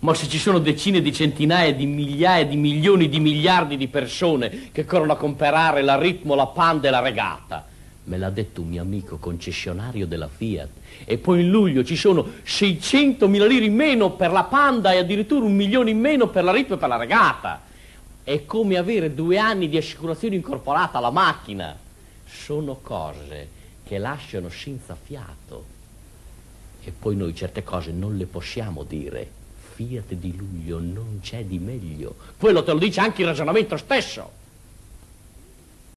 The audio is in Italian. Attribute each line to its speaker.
Speaker 1: Ma se ci sono decine di centinaia di migliaia di milioni di miliardi di persone che corrono a comprare la ritmo, la panda e la regata, me l'ha detto un mio amico concessionario della Fiat. E poi in luglio ci sono 600 mila lire in meno per la panda e addirittura un milione in meno per la ritmo e per la regata. È come avere due anni di assicurazione incorporata alla macchina. Sono cose che lasciano senza fiato. E poi noi certe cose non le possiamo dire. Fiat di luglio non c'è di meglio. Quello te lo dice anche il ragionamento stesso.